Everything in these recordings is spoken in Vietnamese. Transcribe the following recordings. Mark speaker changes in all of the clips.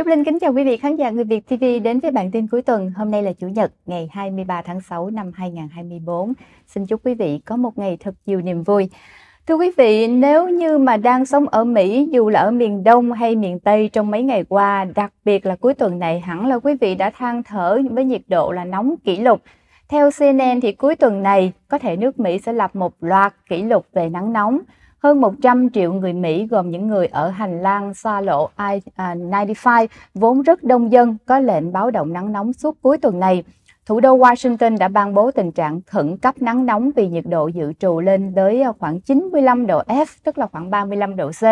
Speaker 1: Trúc Linh kính chào quý vị khán giả Người Việt TV đến với bản tin cuối tuần. Hôm nay là Chủ nhật ngày 23 tháng 6 năm 2024. Xin chúc quý vị có một ngày thật nhiều niềm vui. Thưa quý vị, nếu như mà đang sống ở Mỹ, dù là ở miền Đông hay miền Tây trong mấy ngày qua, đặc biệt là cuối tuần này, hẳn là quý vị đã than thở với nhiệt độ là nóng kỷ lục. Theo CNN thì cuối tuần này, có thể nước Mỹ sẽ lập một loạt kỷ lục về nắng nóng. Hơn 100 triệu người Mỹ gồm những người ở hành lang xa lộ I-95 à, vốn rất đông dân có lệnh báo động nắng nóng suốt cuối tuần này. Thủ đô Washington đã ban bố tình trạng khẩn cấp nắng nóng vì nhiệt độ dự trù lên tới khoảng 95 độ F, tức là khoảng 35 độ C,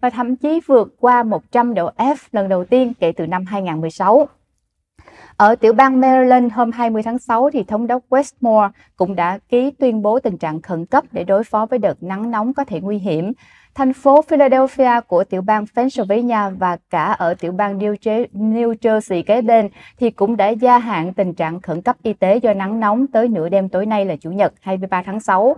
Speaker 1: và thậm chí vượt qua 100 độ F lần đầu tiên kể từ năm 2016. Ở tiểu bang Maryland hôm 20 tháng 6 thì thống đốc Westmore cũng đã ký tuyên bố tình trạng khẩn cấp để đối phó với đợt nắng nóng có thể nguy hiểm. Thành phố Philadelphia của tiểu bang Pennsylvania và cả ở tiểu bang New Jersey kế bên thì cũng đã gia hạn tình trạng khẩn cấp y tế do nắng nóng tới nửa đêm tối nay là Chủ nhật 23 tháng 6.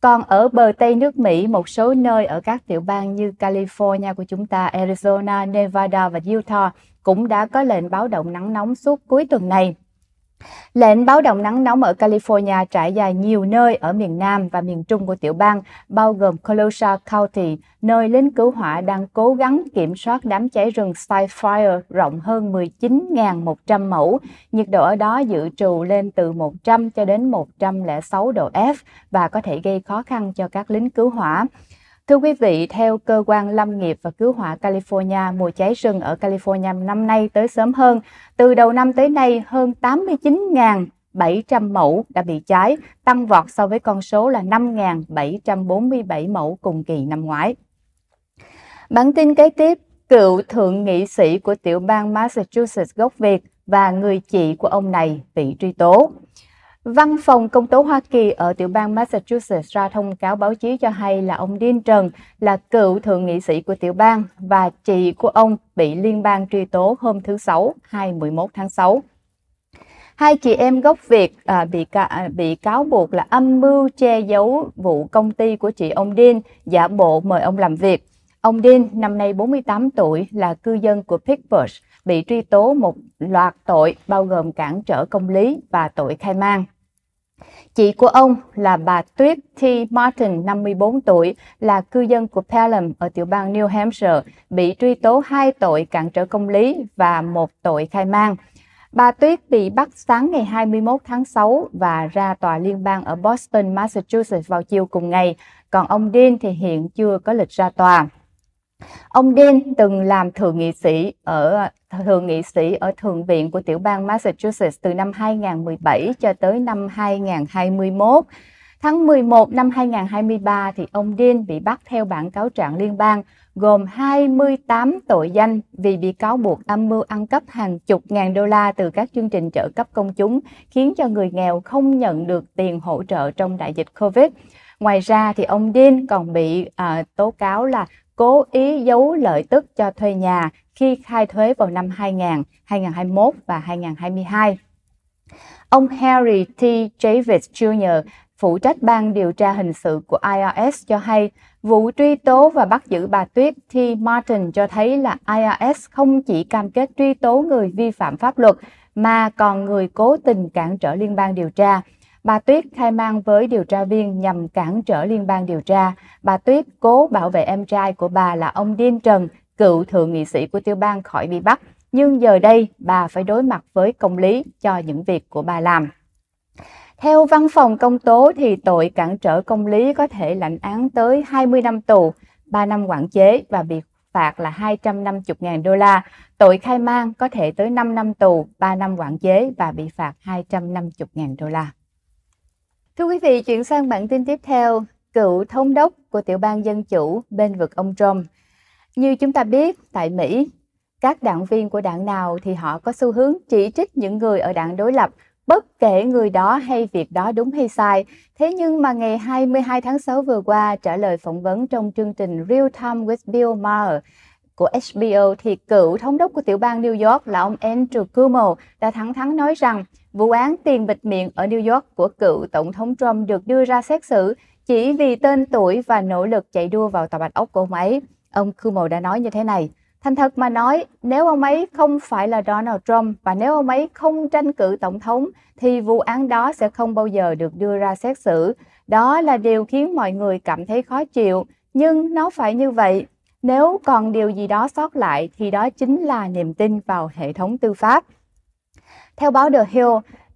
Speaker 1: Còn ở bờ Tây nước Mỹ, một số nơi ở các tiểu bang như California của chúng ta, Arizona, Nevada và Utah cũng đã có lệnh báo động nắng nóng suốt cuối tuần này. Lệnh báo động nắng nóng ở California trải dài nhiều nơi ở miền Nam và miền Trung của tiểu bang, bao gồm Colusa County, nơi lính cứu hỏa đang cố gắng kiểm soát đám cháy rừng Spyfire rộng hơn 19.100 mẫu. Nhiệt độ ở đó dự trù lên từ 100 cho đến 106 độ F và có thể gây khó khăn cho các lính cứu hỏa. Thưa quý vị, theo Cơ quan Lâm nghiệp và Cứu hỏa California, mùa cháy rừng ở California năm nay tới sớm hơn. Từ đầu năm tới nay, hơn 89.700 mẫu đã bị cháy, tăng vọt so với con số là 5.747 mẫu cùng kỳ năm ngoái. Bản tin kế tiếp, cựu thượng nghị sĩ của tiểu bang Massachusetts gốc Việt và người chị của ông này bị truy tố. Văn phòng công tố Hoa Kỳ ở tiểu bang Massachusetts ra thông cáo báo chí cho hay là ông Dean Trần là cựu thượng nghị sĩ của tiểu bang và chị của ông bị liên bang truy tố hôm thứ Sáu 21 tháng 6. Hai chị em gốc Việt à, bị, à, bị cáo buộc là âm mưu che giấu vụ công ty của chị ông Dean giả bộ mời ông làm việc. Ông Dean, năm nay 48 tuổi, là cư dân của Pittsburgh, bị truy tố một loạt tội bao gồm cản trở công lý và tội khai mang. Chị của ông là bà Tuyết T. Martin, 54 tuổi, là cư dân của Pelham ở tiểu bang New Hampshire, bị truy tố hai tội cản trở công lý và một tội khai mang. Bà Tuyết bị bắt sáng ngày 21 tháng 6 và ra tòa liên bang ở Boston, Massachusetts vào chiều cùng ngày, còn ông Dean thì hiện chưa có lịch ra tòa. Ông Dean từng làm thượng nghị sĩ ở thượng nghị sĩ ở thượng viện của tiểu bang Massachusetts từ năm 2017 cho tới năm 2021. Tháng 11 năm 2023 thì ông Dean bị bắt theo bản cáo trạng liên bang gồm 28 tội danh vì bị cáo buộc âm mưu ăn cắp hàng chục ngàn đô la từ các chương trình trợ cấp công chúng khiến cho người nghèo không nhận được tiền hỗ trợ trong đại dịch Covid. Ngoài ra thì ông Dean còn bị à, tố cáo là cố ý giấu lợi tức cho thuê nhà khi khai thuế vào năm 2000, 2021 và 2022. Ông Harry T. Javis Jr., phụ trách ban điều tra hình sự của IRS cho hay, vụ truy tố và bắt giữ bà Tuyết T. Martin cho thấy là IRS không chỉ cam kết truy tố người vi phạm pháp luật mà còn người cố tình cản trở liên bang điều tra. Bà Tuyết khai mang với điều tra viên nhằm cản trở liên bang điều tra. Bà Tuyết cố bảo vệ em trai của bà là ông Điên Trần, cựu thượng nghị sĩ của tiểu bang khỏi bị bắt. Nhưng giờ đây, bà phải đối mặt với công lý cho những việc của bà làm. Theo văn phòng công tố thì tội cản trở công lý có thể lãnh án tới 20 năm tù, 3 năm quản chế và bị phạt là 250.000 đô la. Tội khai mang có thể tới 5 năm tù, 3 năm quản chế và bị phạt 250.000 đô la. Thưa quý vị, chuyển sang bản tin tiếp theo, cựu thống đốc của tiểu bang Dân Chủ bên vực ông Trump. Như chúng ta biết, tại Mỹ, các đảng viên của đảng nào thì họ có xu hướng chỉ trích những người ở đảng đối lập, bất kể người đó hay việc đó đúng hay sai. Thế nhưng mà ngày 22 tháng 6 vừa qua, trả lời phỏng vấn trong chương trình Real Time with Bill Maher, của HBO thì cựu thống đốc của tiểu bang New York là ông Andrew Cuomo đã thẳng thắn nói rằng Vụ án tiền bịt miệng ở New York của cựu Tổng thống Trump được đưa ra xét xử chỉ vì tên tuổi và nỗ lực chạy đua vào tòa bạch ốc của ông ấy. Ông Cuomo đã nói như thế này. Thành thật mà nói, nếu ông ấy không phải là Donald Trump và nếu ông ấy không tranh cử tổng thống thì vụ án đó sẽ không bao giờ được đưa ra xét xử. Đó là điều khiến mọi người cảm thấy khó chịu, nhưng nó phải như vậy. Nếu còn điều gì đó sót lại thì đó chính là niềm tin vào hệ thống tư pháp. Theo báo The Hill,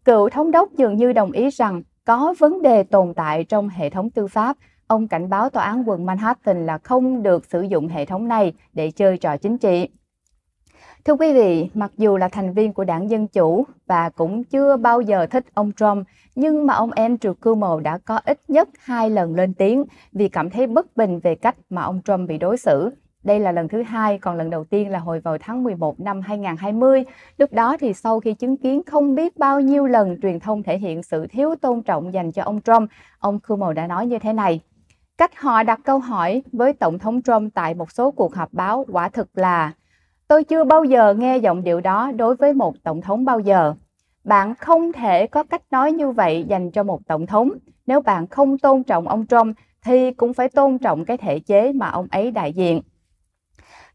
Speaker 1: cựu thống đốc dường như đồng ý rằng có vấn đề tồn tại trong hệ thống tư pháp. Ông cảnh báo tòa án quận Manhattan là không được sử dụng hệ thống này để chơi trò chính trị. Thưa quý vị, mặc dù là thành viên của đảng Dân Chủ và cũng chưa bao giờ thích ông Trump, nhưng mà ông Andrew Cuomo đã có ít nhất hai lần lên tiếng vì cảm thấy bất bình về cách mà ông Trump bị đối xử đây là lần thứ hai, còn lần đầu tiên là hồi vào tháng 11 năm 2020. Lúc đó thì sau khi chứng kiến không biết bao nhiêu lần truyền thông thể hiện sự thiếu tôn trọng dành cho ông Trump, ông Cuomo đã nói như thế này. Cách họ đặt câu hỏi với Tổng thống Trump tại một số cuộc họp báo quả thực là Tôi chưa bao giờ nghe giọng điệu đó đối với một tổng thống bao giờ. Bạn không thể có cách nói như vậy dành cho một tổng thống. Nếu bạn không tôn trọng ông Trump thì cũng phải tôn trọng cái thể chế mà ông ấy đại diện.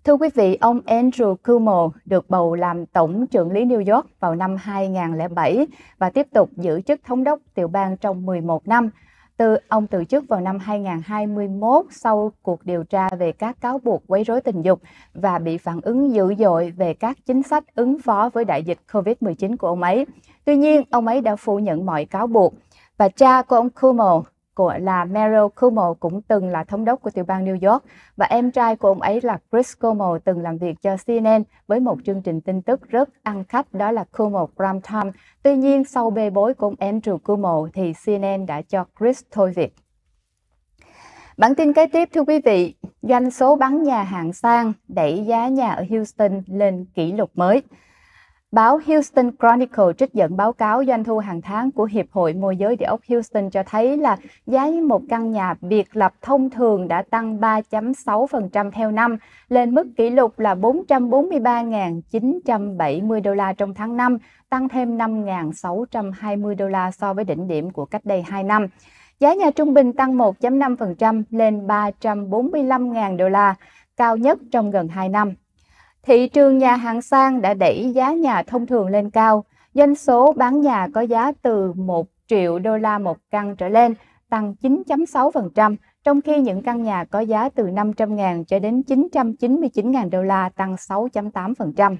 Speaker 1: Thưa quý vị, ông Andrew Cuomo được bầu làm Tổng trưởng lý New York vào năm 2007 và tiếp tục giữ chức thống đốc tiểu bang trong 11 năm. Từ ông từ chức vào năm 2021 sau cuộc điều tra về các cáo buộc quấy rối tình dục và bị phản ứng dữ dội về các chính sách ứng phó với đại dịch COVID-19 của ông ấy. Tuy nhiên, ông ấy đã phủ nhận mọi cáo buộc. Và cha của ông Cuomo của là Merrill Cuomo cũng từng là thống đốc của tiểu bang New York và em trai của ông ấy là Chris Cuomo từng làm việc cho CNN với một chương trình tin tức rất ăn khách đó là Cuomo Primetime. Tuy nhiên sau bê bối của ông Andrew Cuomo thì CNN đã cho Chris thôi việc. Bản tin kế tiếp thưa quý vị, doanh số bán nhà hạng sang đẩy giá nhà ở Houston lên kỷ lục mới. Báo Houston Chronicle trích dẫn báo cáo doanh thu hàng tháng của Hiệp hội Môi giới địa ốc Houston cho thấy là giá một căn nhà biệt lập thông thường đã tăng 3.6% theo năm, lên mức kỷ lục là 443.970 đô la trong tháng 5, tăng thêm 5.620 đô la so với đỉnh điểm của cách đây 2 năm. Giá nhà trung bình tăng 1.5% lên 345.000 đô la, cao nhất trong gần 2 năm. Thị trường nhà hàng sang đã đẩy giá nhà thông thường lên cao. Doanh số bán nhà có giá từ 1 triệu đô la một căn trở lên, tăng 9.6%, trong khi những căn nhà có giá từ 500.000 cho đến 999.000 đô la tăng 6.8%.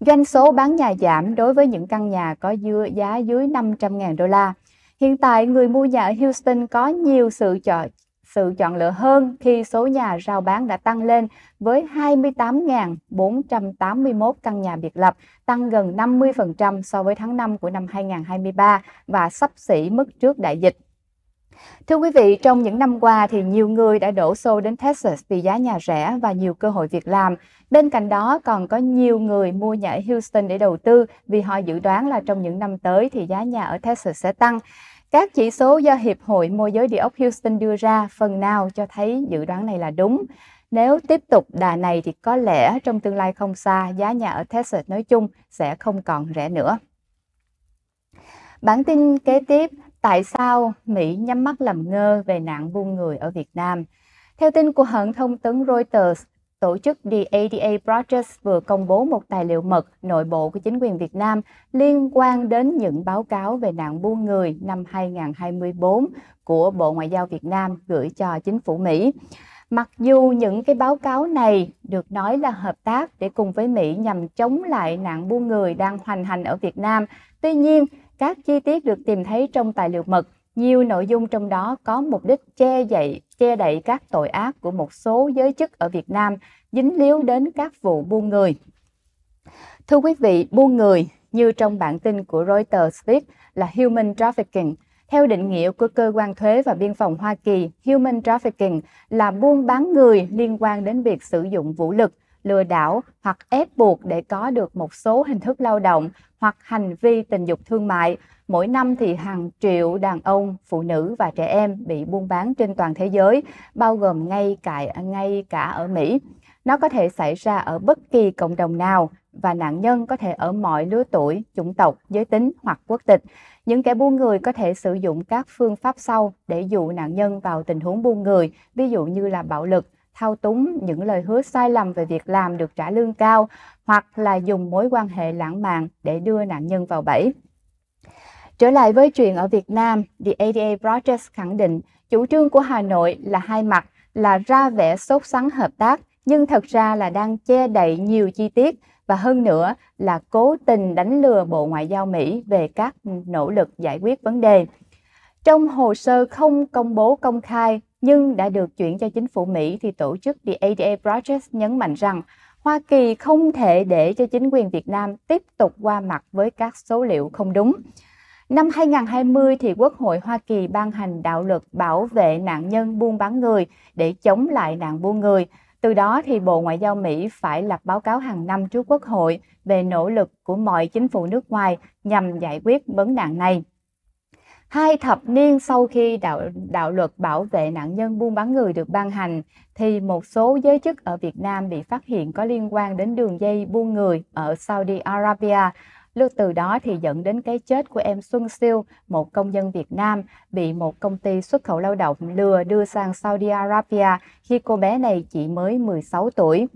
Speaker 1: Doanh số bán nhà giảm đối với những căn nhà có dưới giá dưới 500.000 đô la. Hiện tại, người mua nhà ở Houston có nhiều sự chọn sự chọn lựa hơn khi số nhà rao bán đã tăng lên với 28.481 căn nhà biệt lập, tăng gần 50% so với tháng 5 của năm 2023 và sắp xỉ mức trước đại dịch. Thưa quý vị, trong những năm qua thì nhiều người đã đổ xô đến Texas vì giá nhà rẻ và nhiều cơ hội việc làm. Bên cạnh đó còn có nhiều người mua nhà ở Houston để đầu tư vì họ dự đoán là trong những năm tới thì giá nhà ở Texas sẽ tăng. Các chỉ số do Hiệp hội Môi giới Địa ốc Houston đưa ra phần nào cho thấy dự đoán này là đúng. Nếu tiếp tục đà này thì có lẽ trong tương lai không xa, giá nhà ở Texas nói chung sẽ không còn rẻ nữa. Bản tin kế tiếp, tại sao Mỹ nhắm mắt làm ngơ về nạn buôn người ở Việt Nam? Theo tin của hãng thông tấn Reuters, Tổ chức The ADA Project vừa công bố một tài liệu mật nội bộ của chính quyền Việt Nam liên quan đến những báo cáo về nạn buôn người năm 2024 của Bộ Ngoại giao Việt Nam gửi cho chính phủ Mỹ. Mặc dù những cái báo cáo này được nói là hợp tác để cùng với Mỹ nhằm chống lại nạn buôn người đang hoành hành ở Việt Nam, tuy nhiên các chi tiết được tìm thấy trong tài liệu mật, nhiều nội dung trong đó có mục đích che dậy che đậy các tội ác của một số giới chức ở Việt Nam dính líu đến các vụ buôn người. Thưa quý vị, buôn người như trong bản tin của Reuters viết là human trafficking. Theo định nghĩa của cơ quan thuế và biên phòng Hoa Kỳ, human trafficking là buôn bán người liên quan đến việc sử dụng vũ lực, lừa đảo hoặc ép buộc để có được một số hình thức lao động hoặc hành vi tình dục thương mại mỗi năm thì hàng triệu đàn ông, phụ nữ và trẻ em bị buôn bán trên toàn thế giới, bao gồm ngay cả ngay cả ở Mỹ. Nó có thể xảy ra ở bất kỳ cộng đồng nào và nạn nhân có thể ở mọi lứa tuổi, chủng tộc, giới tính hoặc quốc tịch. Những kẻ buôn người có thể sử dụng các phương pháp sau để dụ nạn nhân vào tình huống buôn người, ví dụ như là bạo lực, thao túng những lời hứa sai lầm về việc làm được trả lương cao hoặc là dùng mối quan hệ lãng mạn để đưa nạn nhân vào bẫy. Trở lại với chuyện ở Việt Nam, The ADA Project khẳng định chủ trương của Hà Nội là hai mặt, là ra vẻ sốt sắng hợp tác, nhưng thật ra là đang che đậy nhiều chi tiết và hơn nữa là cố tình đánh lừa Bộ Ngoại giao Mỹ về các nỗ lực giải quyết vấn đề. Trong hồ sơ không công bố công khai nhưng đã được chuyển cho chính phủ Mỹ thì tổ chức The ADA Project nhấn mạnh rằng Hoa Kỳ không thể để cho chính quyền Việt Nam tiếp tục qua mặt với các số liệu không đúng. Năm 2020 thì Quốc hội Hoa Kỳ ban hành đạo luật bảo vệ nạn nhân buôn bán người để chống lại nạn buôn người. Từ đó thì Bộ Ngoại giao Mỹ phải lập báo cáo hàng năm trước Quốc hội về nỗ lực của mọi chính phủ nước ngoài nhằm giải quyết vấn nạn này. Hai thập niên sau khi đạo, đạo luật bảo vệ nạn nhân buôn bán người được ban hành, thì một số giới chức ở Việt Nam bị phát hiện có liên quan đến đường dây buôn người ở Saudi Arabia Lúc từ đó thì dẫn đến cái chết của em Xuân Siêu, một công dân Việt Nam, bị một công ty xuất khẩu lao động lừa đưa sang Saudi Arabia khi cô bé này chỉ mới 16 tuổi.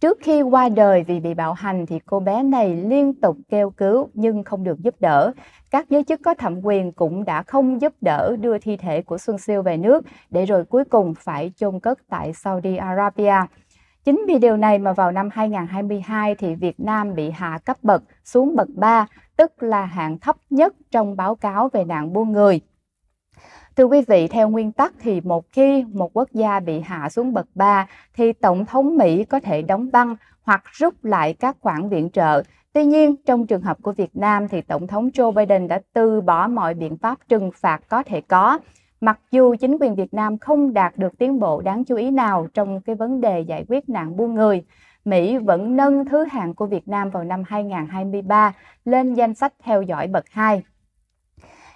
Speaker 1: Trước khi qua đời vì bị bạo hành thì cô bé này liên tục kêu cứu nhưng không được giúp đỡ. Các giới chức có thẩm quyền cũng đã không giúp đỡ đưa thi thể của Xuân Siêu về nước để rồi cuối cùng phải chôn cất tại Saudi Arabia. Chính vì điều này mà vào năm 2022 thì Việt Nam bị hạ cấp bậc xuống bậc 3, tức là hạng thấp nhất trong báo cáo về nạn buôn người. Thưa quý vị, theo nguyên tắc thì một khi một quốc gia bị hạ xuống bậc 3 thì Tổng thống Mỹ có thể đóng băng hoặc rút lại các khoản viện trợ. Tuy nhiên, trong trường hợp của Việt Nam thì Tổng thống Joe Biden đã từ bỏ mọi biện pháp trừng phạt có thể có Mặc dù chính quyền Việt Nam không đạt được tiến bộ đáng chú ý nào trong cái vấn đề giải quyết nạn buôn người, Mỹ vẫn nâng thứ hạng của Việt Nam vào năm 2023 lên danh sách theo dõi bậc 2.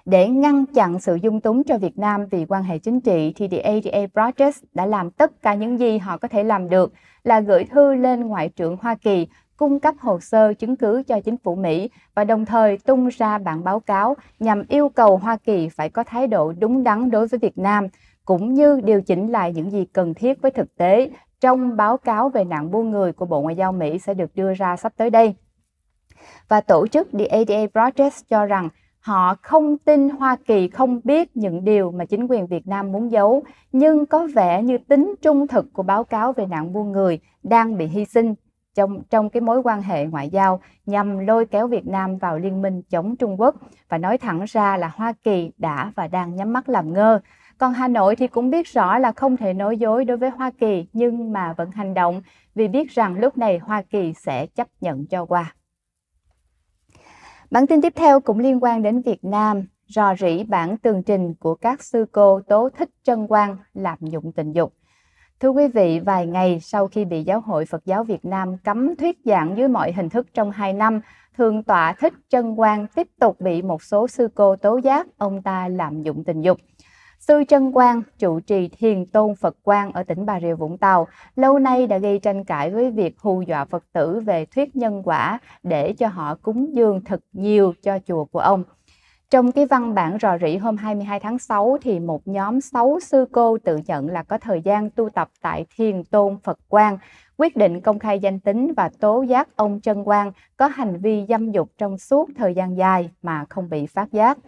Speaker 1: Để ngăn chặn sự dung túng cho Việt Nam vì quan hệ chính trị thì The ADA Project đã làm tất cả những gì họ có thể làm được là gửi thư lên Ngoại trưởng Hoa Kỳ cung cấp hồ sơ chứng cứ cho chính phủ Mỹ và đồng thời tung ra bản báo cáo nhằm yêu cầu Hoa Kỳ phải có thái độ đúng đắn đối với Việt Nam, cũng như điều chỉnh lại những gì cần thiết với thực tế trong báo cáo về nạn buôn người của Bộ Ngoại giao Mỹ sẽ được đưa ra sắp tới đây. Và tổ chức The ADA Project cho rằng họ không tin Hoa Kỳ không biết những điều mà chính quyền Việt Nam muốn giấu, nhưng có vẻ như tính trung thực của báo cáo về nạn buôn người đang bị hy sinh trong trong cái mối quan hệ ngoại giao nhằm lôi kéo Việt Nam vào liên minh chống Trung Quốc và nói thẳng ra là Hoa Kỳ đã và đang nhắm mắt làm ngơ. Còn Hà Nội thì cũng biết rõ là không thể nói dối đối với Hoa Kỳ nhưng mà vẫn hành động vì biết rằng lúc này Hoa Kỳ sẽ chấp nhận cho qua. Bản tin tiếp theo cũng liên quan đến Việt Nam, rò rỉ bản tường trình của các sư cô tố thích Trân Quang làm dụng tình dục. Thưa quý vị, vài ngày sau khi bị Giáo hội Phật giáo Việt Nam cấm thuyết giảng dưới mọi hình thức trong 2 năm, thường tọa Thích Trân Quang tiếp tục bị một số sư cô tố giác ông ta lạm dụng tình dục. Sư Trân Quang, trụ trì Thiền Tôn Phật Quang ở tỉnh Bà Rịa Vũng Tàu, lâu nay đã gây tranh cãi với việc hù dọa Phật tử về thuyết nhân quả để cho họ cúng dường thật nhiều cho chùa của ông. Trong cái văn bản rò rỉ hôm 22 tháng 6 thì một nhóm 6 sư cô tự nhận là có thời gian tu tập tại Thiền Tôn Phật Quang, quyết định công khai danh tính và tố giác ông Trân Quang có hành vi dâm dục trong suốt thời gian dài mà không bị phát giác.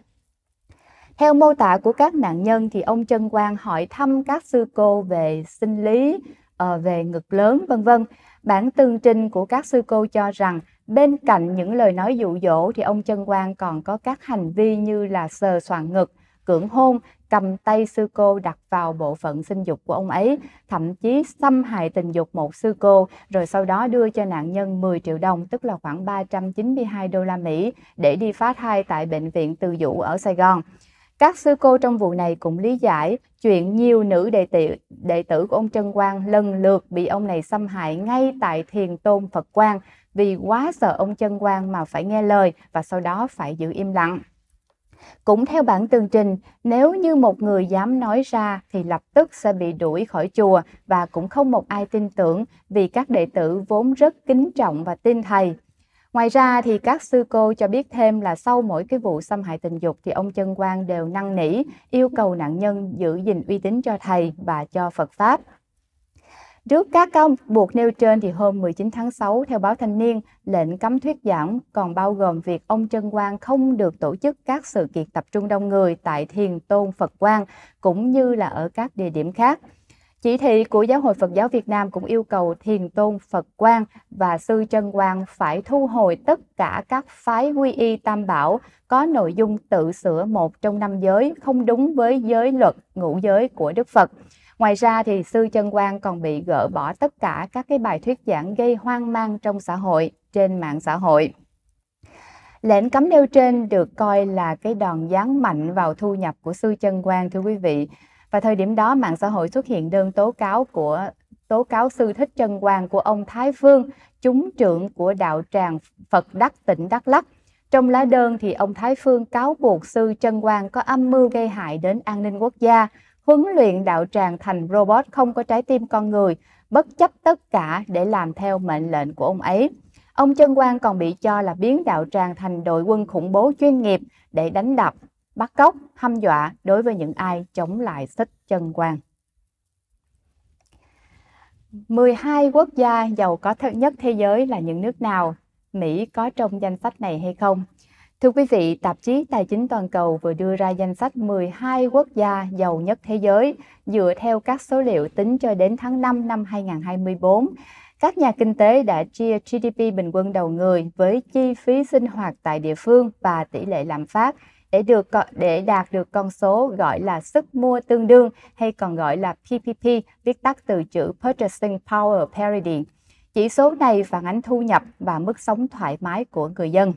Speaker 1: Theo mô tả của các nạn nhân thì ông Trân Quang hỏi thăm các sư cô về sinh lý, ờ, về ngực lớn vân vân. Bản tường trình của các sư cô cho rằng Bên cạnh những lời nói dụ dỗ thì ông Trân Quang còn có các hành vi như là sờ soạn ngực, cưỡng hôn, cầm tay sư cô đặt vào bộ phận sinh dục của ông ấy, thậm chí xâm hại tình dục một sư cô, rồi sau đó đưa cho nạn nhân 10 triệu đồng, tức là khoảng 392 đô la Mỹ, để đi phá thai tại bệnh viện Từ Dũ ở Sài Gòn. Các sư cô trong vụ này cũng lý giải chuyện nhiều nữ đệ tử, đệ tử của ông Trân Quang lần lượt bị ông này xâm hại ngay tại Thiền Tôn Phật Quang, vì quá sợ ông chân quan mà phải nghe lời và sau đó phải giữ im lặng. Cũng theo bản tường trình, nếu như một người dám nói ra thì lập tức sẽ bị đuổi khỏi chùa và cũng không một ai tin tưởng vì các đệ tử vốn rất kính trọng và tin thầy. Ngoài ra thì các sư cô cho biết thêm là sau mỗi cái vụ xâm hại tình dục thì ông Chân Quang đều năn nỉ, yêu cầu nạn nhân giữ gìn uy tín cho thầy và cho Phật Pháp. Trước các cáo buộc nêu trên thì hôm 19 tháng 6 theo báo Thanh niên, lệnh cấm thuyết giảng còn bao gồm việc ông Trân Quang không được tổ chức các sự kiện tập trung đông người tại Thiền Tôn Phật Quang cũng như là ở các địa điểm khác. Chỉ thị của Giáo hội Phật giáo Việt Nam cũng yêu cầu Thiền Tôn Phật Quang và Sư Trân Quang phải thu hồi tất cả các phái quy y tam bảo có nội dung tự sửa một trong năm giới không đúng với giới luật ngũ giới của Đức Phật. Ngoài ra thì sư Chân Quang còn bị gỡ bỏ tất cả các cái bài thuyết giảng gây hoang mang trong xã hội, trên mạng xã hội. Lệnh cấm nêu trên được coi là cái đòn giáng mạnh vào thu nhập của sư Chân Quang thưa quý vị. Và thời điểm đó mạng xã hội xuất hiện đơn tố cáo của tố cáo sư Thích Chân Quang của ông Thái Phương, chúng trưởng của đạo tràng Phật Đắc tỉnh Đắk Lắk. Trong lá đơn thì ông Thái Phương cáo buộc sư Trân Quang có âm mưu gây hại đến an ninh quốc gia, huấn luyện đạo tràng thành robot không có trái tim con người, bất chấp tất cả để làm theo mệnh lệnh của ông ấy. Ông Trân Quang còn bị cho là biến đạo tràng thành đội quân khủng bố chuyên nghiệp để đánh đập, bắt cóc, hăm dọa đối với những ai chống lại xích Trân Quang. 12 quốc gia giàu có nhất thế giới là những nước nào? Mỹ có trong danh sách này hay không? Thưa quý vị, tạp chí Tài chính Toàn cầu vừa đưa ra danh sách 12 quốc gia giàu nhất thế giới dựa theo các số liệu tính cho đến tháng 5 năm 2024. Các nhà kinh tế đã chia GDP bình quân đầu người với chi phí sinh hoạt tại địa phương và tỷ lệ lạm phát để được để đạt được con số gọi là sức mua tương đương hay còn gọi là PPP, viết tắt từ chữ Purchasing Power Parity. Chỉ số này phản ánh thu nhập và mức sống thoải mái của người dân.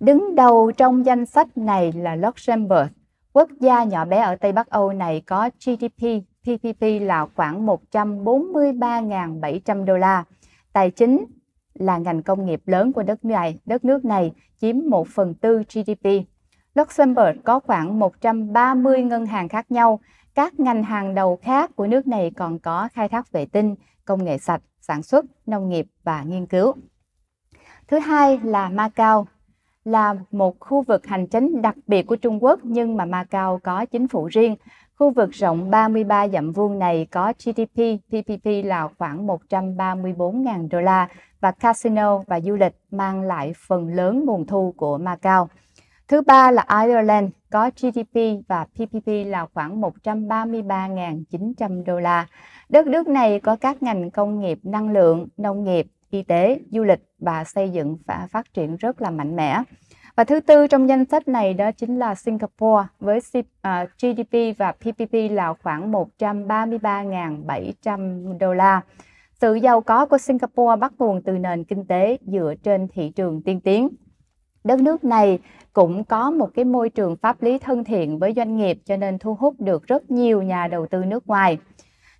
Speaker 1: Đứng đầu trong danh sách này là Luxembourg. Quốc gia nhỏ bé ở Tây Bắc Âu này có GDP PPP là khoảng 143.700 đô la. Tài chính là ngành công nghiệp lớn của đất này, đất nước này chiếm 1 phần tư GDP. Luxembourg có khoảng 130 ngân hàng khác nhau. Các ngành hàng đầu khác của nước này còn có khai thác vệ tinh, công nghệ sạch, sản xuất, nông nghiệp và nghiên cứu. Thứ hai là Macau, là một khu vực hành chính đặc biệt của Trung Quốc nhưng mà Macau có chính phủ riêng. Khu vực rộng 33 dặm vuông này có GDP PPP là khoảng 134.000 đô la và casino và du lịch mang lại phần lớn nguồn thu của Macau. Thứ ba là Ireland có GDP và PPP là khoảng 133.900 đô la. Đất nước này có các ngành công nghiệp năng lượng, nông nghiệp, y tế, du lịch và xây dựng và phát triển rất là mạnh mẽ. Và thứ tư trong danh sách này đó chính là Singapore với à, GDP và PPP là khoảng 133.700 đô la. Sự giàu có của Singapore bắt nguồn từ nền kinh tế dựa trên thị trường tiên tiến. Đất nước này cũng có một cái môi trường pháp lý thân thiện với doanh nghiệp cho nên thu hút được rất nhiều nhà đầu tư nước ngoài.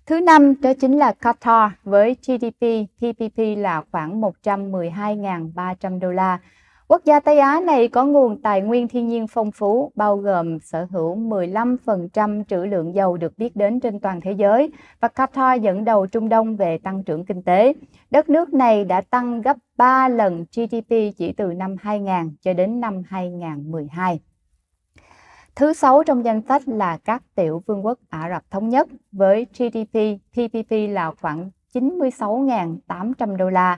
Speaker 1: Thứ năm đó chính là Qatar với GDP PPP là khoảng 112.300 đô la. Quốc gia Tây Á này có nguồn tài nguyên thiên nhiên phong phú, bao gồm sở hữu 15% trữ lượng dầu được biết đến trên toàn thế giới và Qatar dẫn đầu Trung Đông về tăng trưởng kinh tế. Đất nước này đã tăng gấp 3 lần GDP chỉ từ năm 2000 cho đến năm 2012. Thứ sáu trong danh sách là các tiểu vương quốc Ả Rập Thống Nhất với GDP PPP là khoảng 96.800 đô la.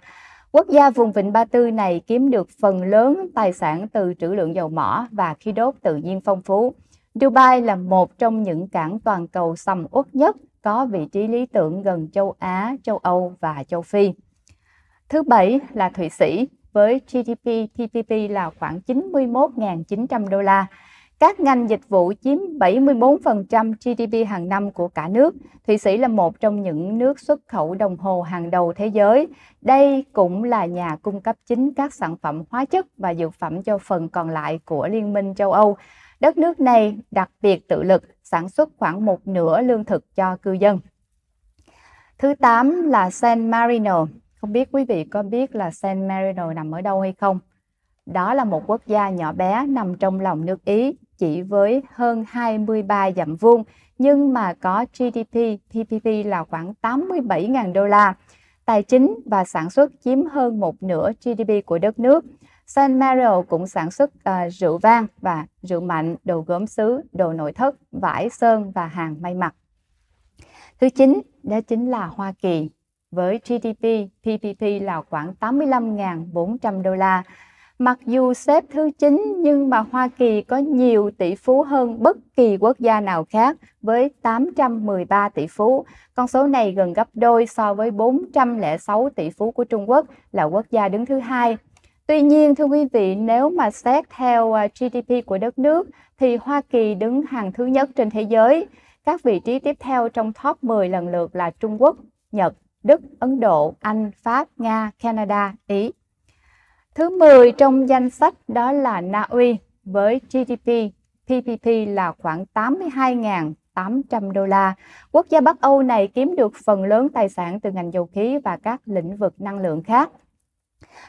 Speaker 1: Quốc gia vùng vịnh Ba Tư này kiếm được phần lớn tài sản từ trữ lượng dầu mỏ và khí đốt tự nhiên phong phú. Dubai là một trong những cảng toàn cầu sầm uất nhất, có vị trí lý tưởng gần châu Á, châu Âu và châu Phi. Thứ bảy là Thụy Sĩ với GDP PPP là khoảng 91.900 đô la. Các ngành dịch vụ chiếm 74% GDP hàng năm của cả nước. Thụy Sĩ là một trong những nước xuất khẩu đồng hồ hàng đầu thế giới. Đây cũng là nhà cung cấp chính các sản phẩm hóa chất và dược phẩm cho phần còn lại của Liên minh châu Âu. Đất nước này đặc biệt tự lực sản xuất khoảng một nửa lương thực cho cư dân. Thứ 8 là San Marino. Không biết quý vị có biết là San Marino nằm ở đâu hay không? Đó là một quốc gia nhỏ bé nằm trong lòng nước Ý, chỉ với hơn 23 dặm vuông nhưng mà có GDP PPP là khoảng 87.000 đô la. Tài chính và sản xuất chiếm hơn một nửa GDP của đất nước. San Marino cũng sản xuất uh, rượu vang và rượu mạnh, đồ gốm sứ, đồ nội thất, vải sơn và hàng may mặc. Thứ chín đó chính là Hoa Kỳ với GDP PPP là khoảng 85.400 đô la Mặc dù xếp thứ 9 nhưng mà Hoa Kỳ có nhiều tỷ phú hơn bất kỳ quốc gia nào khác với 813 tỷ phú. Con số này gần gấp đôi so với 406 tỷ phú của Trung Quốc là quốc gia đứng thứ hai. Tuy nhiên thưa quý vị, nếu mà xét theo à, GDP của đất nước thì Hoa Kỳ đứng hàng thứ nhất trên thế giới. Các vị trí tiếp theo trong top 10 lần lượt là Trung Quốc, Nhật, Đức, Ấn Độ, Anh, Pháp, Nga, Canada, Ý, Thứ 10 trong danh sách đó là Na Uy với GDP PPP là khoảng 82.800 đô la. Quốc gia Bắc Âu này kiếm được phần lớn tài sản từ ngành dầu khí và các lĩnh vực năng lượng khác.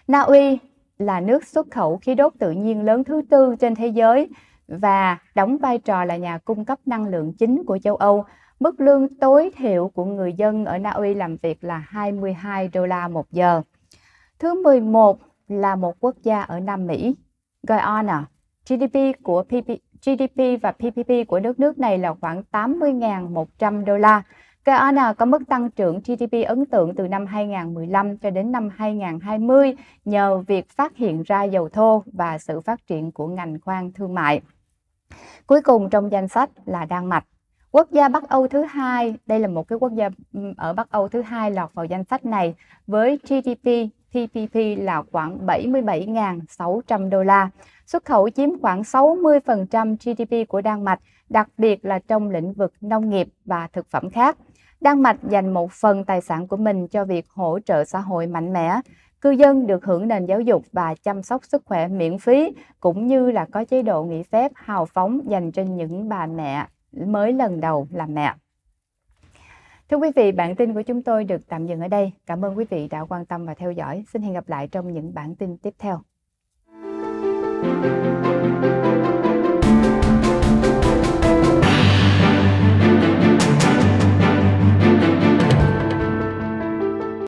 Speaker 1: Na Uy là nước xuất khẩu khí đốt tự nhiên lớn thứ tư trên thế giới và đóng vai trò là nhà cung cấp năng lượng chính của châu Âu. Mức lương tối thiểu của người dân ở Na Uy làm việc là 22 đô la một giờ. Thứ 11 là một quốc gia ở Nam Mỹ. Guyana, à, GDP của PP, GDP và PPP của nước nước này là khoảng 80.100 đô la. Guyana à, có mức tăng trưởng GDP ấn tượng từ năm 2015 cho đến năm 2020 nhờ việc phát hiện ra dầu thô và sự phát triển của ngành khoan thương mại. Cuối cùng trong danh sách là Đan Mạch. Quốc gia Bắc Âu thứ hai, đây là một cái quốc gia ở Bắc Âu thứ hai lọt vào danh sách này với GDP TPP là khoảng 77.600 đô la. Xuất khẩu chiếm khoảng 60% GDP của Đan Mạch, đặc biệt là trong lĩnh vực nông nghiệp và thực phẩm khác. Đan Mạch dành một phần tài sản của mình cho việc hỗ trợ xã hội mạnh mẽ. Cư dân được hưởng nền giáo dục và chăm sóc sức khỏe miễn phí, cũng như là có chế độ nghỉ phép hào phóng dành cho những bà mẹ mới lần đầu làm mẹ. Thưa quý vị, bản tin của chúng tôi được tạm dừng ở đây. Cảm ơn quý vị đã quan tâm và theo dõi. Xin hẹn gặp lại trong những bản tin tiếp theo. Thank you.